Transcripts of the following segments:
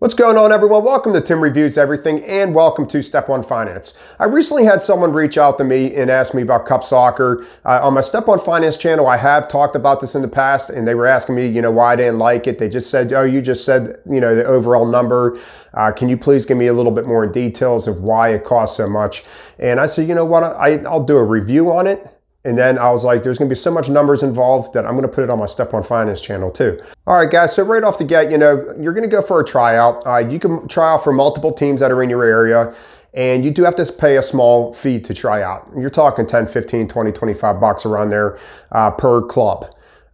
What's going on everyone? Welcome to Tim Reviews Everything and welcome to Step One Finance. I recently had someone reach out to me and ask me about cup soccer. Uh, on my Step One Finance channel, I have talked about this in the past and they were asking me, you know, why I didn't like it. They just said, oh, you just said, you know, the overall number. Uh, can you please give me a little bit more details of why it costs so much? And I said, you know what? I, I'll do a review on it. And then I was like, there's gonna be so much numbers involved that I'm gonna put it on my Step One Finance channel too. All right, guys, so right off the get, you know, you're gonna go for a tryout. Uh, you can try out for multiple teams that are in your area and you do have to pay a small fee to try out. You're talking 10, 15, 20, 25 bucks around there uh, per club.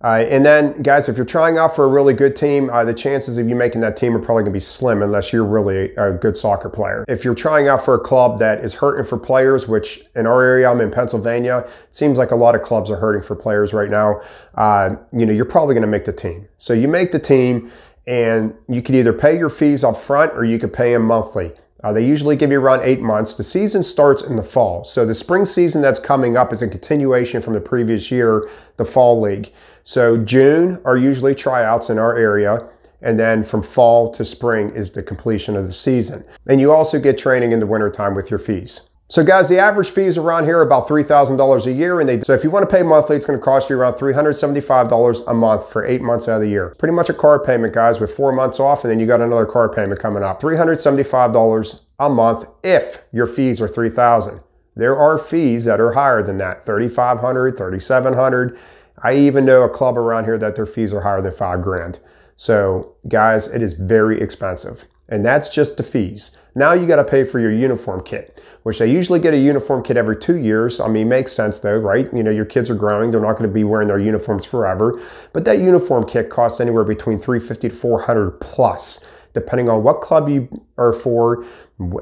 Uh, and then, guys, if you're trying out for a really good team, uh, the chances of you making that team are probably going to be slim unless you're really a good soccer player. If you're trying out for a club that is hurting for players, which in our area, I'm in Pennsylvania, it seems like a lot of clubs are hurting for players right now. Uh, you know, you're probably going to make the team. So you make the team, and you could either pay your fees up front or you could pay them monthly. Uh, they usually give you around eight months. The season starts in the fall. So the spring season that's coming up is a continuation from the previous year, the fall league. So June are usually tryouts in our area. And then from fall to spring is the completion of the season. And you also get training in the wintertime with your fees. So guys, the average fees around here are about $3,000 a year. And they, so if you wanna pay monthly, it's gonna cost you around $375 a month for eight months out of the year. Pretty much a car payment guys with four months off and then you got another car payment coming up. $375 a month if your fees are 3,000. There are fees that are higher than that, 3,500, 3,700. I even know a club around here that their fees are higher than five grand. So guys, it is very expensive and that's just the fees. Now you got to pay for your uniform kit, which they usually get a uniform kit every two years. I mean, makes sense though, right? You know, your kids are growing; they're not going to be wearing their uniforms forever. But that uniform kit costs anywhere between 350 to 400 plus, depending on what club you are for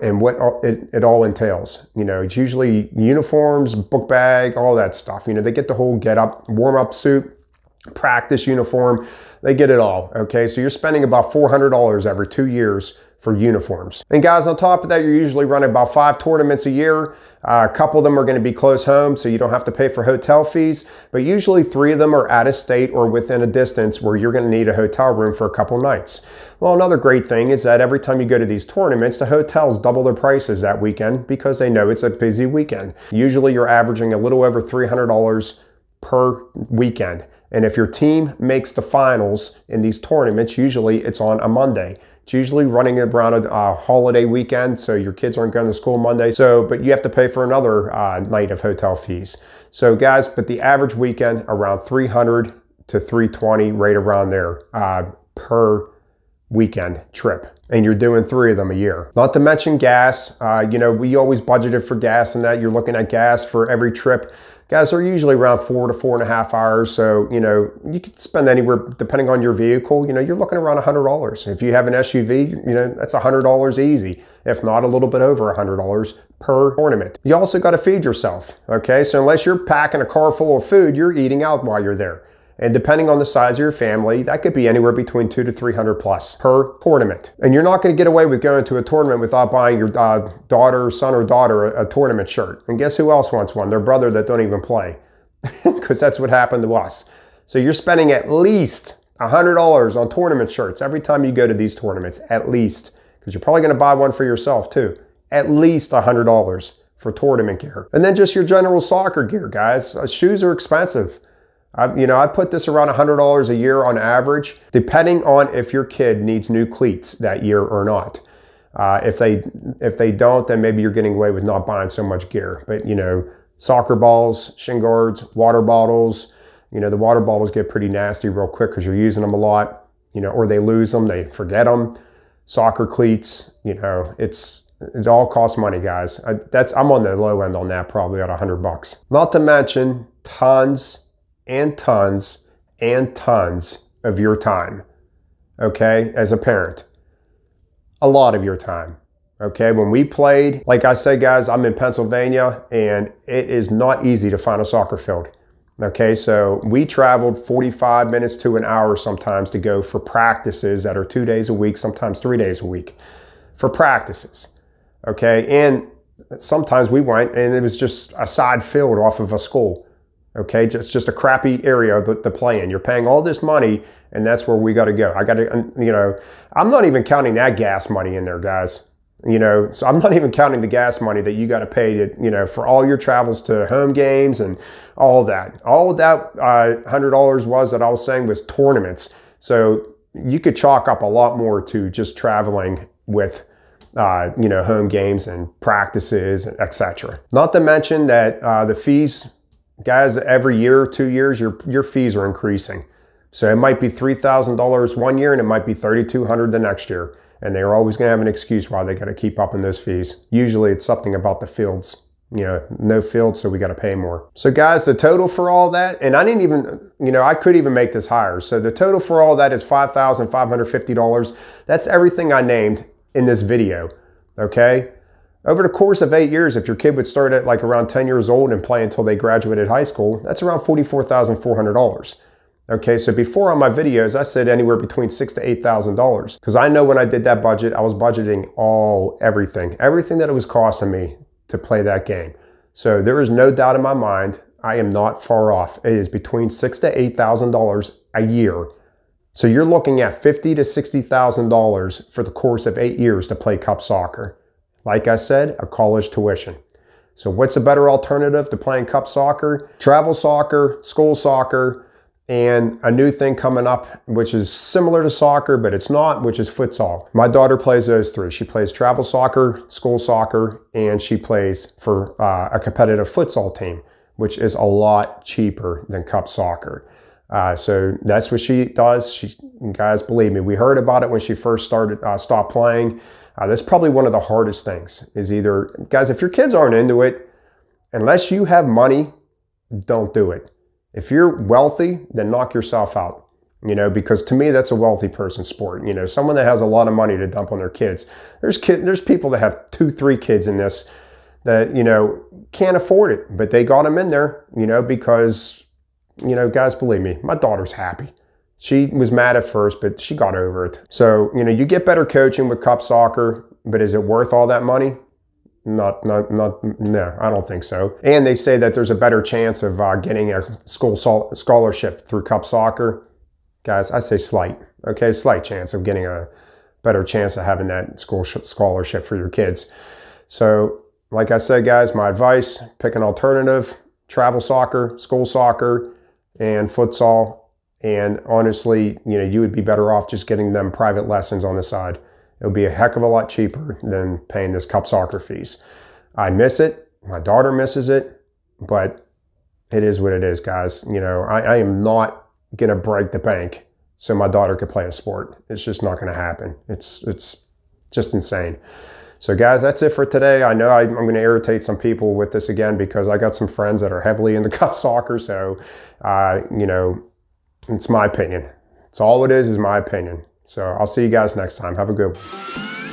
and what it, it all entails. You know, it's usually uniforms, book bag, all that stuff. You know, they get the whole get up, warm up suit practice uniform, they get it all, okay? So you're spending about $400 every two years for uniforms. And guys, on top of that, you're usually running about five tournaments a year. Uh, a couple of them are gonna be close home, so you don't have to pay for hotel fees, but usually three of them are out of state or within a distance where you're gonna need a hotel room for a couple nights. Well, another great thing is that every time you go to these tournaments, the hotels double their prices that weekend because they know it's a busy weekend. Usually you're averaging a little over $300 per weekend. And if your team makes the finals in these tournaments, usually it's on a Monday. It's usually running around a uh, holiday weekend, so your kids aren't going to school Monday. So, but you have to pay for another uh, night of hotel fees. So, guys, but the average weekend around 300 to 320, right around there uh, per weekend trip. And you're doing three of them a year. Not to mention gas. Uh, you know, we always budgeted for gas and that. You're looking at gas for every trip. Guys, they're usually around four to four and a half hours. So, you know, you could spend anywhere, depending on your vehicle, you know, you're looking around $100. If you have an SUV, you know, that's $100 easy. If not, a little bit over $100 per ornament. You also got to feed yourself, okay? So unless you're packing a car full of food, you're eating out while you're there. And depending on the size of your family, that could be anywhere between two to 300 plus per tournament. And you're not gonna get away with going to a tournament without buying your uh, daughter, son or daughter a, a tournament shirt. And guess who else wants one? Their brother that don't even play. Because that's what happened to us. So you're spending at least $100 on tournament shirts every time you go to these tournaments, at least, because you're probably going to buy one for yourself too. At least $100 for tournament gear. And then just your general soccer gear, guys. Uh, shoes are expensive. I, you know, I put this around $100 a year on average, depending on if your kid needs new cleats that year or not. Uh, if they if they don't, then maybe you're getting away with not buying so much gear. But you know, soccer balls, shin guards, water bottles. You know, the water bottles get pretty nasty real quick because you're using them a lot. You know, or they lose them, they forget them. Soccer cleats. You know, it's it all costs money, guys. I, that's I'm on the low end on that, probably at 100 bucks. Not to mention tons and tons and tons of your time, okay, as a parent. A lot of your time, okay? When we played, like I say, guys, I'm in Pennsylvania and it is not easy to find a soccer field, okay? So we traveled 45 minutes to an hour sometimes to go for practices that are two days a week, sometimes three days a week for practices, okay? And sometimes we went and it was just a side field off of a school. Okay, it's just a crappy area to play in. You're paying all this money, and that's where we got to go. I got to, you know, I'm not even counting that gas money in there, guys. You know, so I'm not even counting the gas money that you got to pay to, you know, for all your travels to home games and all that. All that uh, hundred dollars was that I was saying was tournaments. So you could chalk up a lot more to just traveling with uh, you know home games and practices etc not to mention that uh, the fees Guys, every year, two years, your, your fees are increasing. So it might be $3,000 one year and it might be $3,200 the next year. And they're always going to have an excuse why they got to keep up in those fees. Usually it's something about the fields. You know, no field, so we got to pay more. So guys, the total for all that, and I didn't even, you know, I could even make this higher. So the total for all that is $5,550. That's everything I named in this video, okay? Over the course of eight years, if your kid would start at like around 10 years old and play until they graduated high school, that's around $44,400. Okay, so before on my videos, I said anywhere between six to $8,000 because I know when I did that budget, I was budgeting all everything, everything that it was costing me to play that game. So there is no doubt in my mind, I am not far off. It is between six to $8,000 a year. So you're looking at fifty to $60,000 for the course of eight years to play cup soccer. Like I said, a college tuition. So what's a better alternative to playing cup soccer? Travel soccer, school soccer, and a new thing coming up, which is similar to soccer, but it's not, which is futsal. My daughter plays those three. She plays travel soccer, school soccer, and she plays for uh, a competitive futsal team, which is a lot cheaper than cup soccer. Uh, so that's what she does. She guys, believe me, we heard about it when she first started uh, stopped playing. Uh, that's probably one of the hardest things is either guys, if your kids aren't into it, unless you have money, don't do it. If you're wealthy, then knock yourself out. You know, because to me that's a wealthy person sport. You know, someone that has a lot of money to dump on their kids. There's kid, there's people that have two, three kids in this that you know can't afford it, but they got them in there. You know, because you know, guys, believe me, my daughter's happy. She was mad at first, but she got over it. So, you know, you get better coaching with cup soccer, but is it worth all that money? Not, not, not, no, I don't think so. And they say that there's a better chance of uh, getting a school scholarship through cup soccer. Guys, I say slight, okay, slight chance of getting a better chance of having that school scholarship for your kids. So, like I said, guys, my advice pick an alternative travel soccer, school soccer, and futsal. And honestly, you know, you would be better off just getting them private lessons on the side. It would be a heck of a lot cheaper than paying this cup soccer fees. I miss it. My daughter misses it, but it is what it is, guys. You know, I, I am not gonna break the bank so my daughter could play a sport. It's just not gonna happen. It's it's just insane. So guys, that's it for today. I know I, am going to irritate some people with this again because I got some friends that are heavily into cup soccer. So, uh, you know, it's my opinion. It's all it is, is my opinion. So I'll see you guys next time. Have a good one.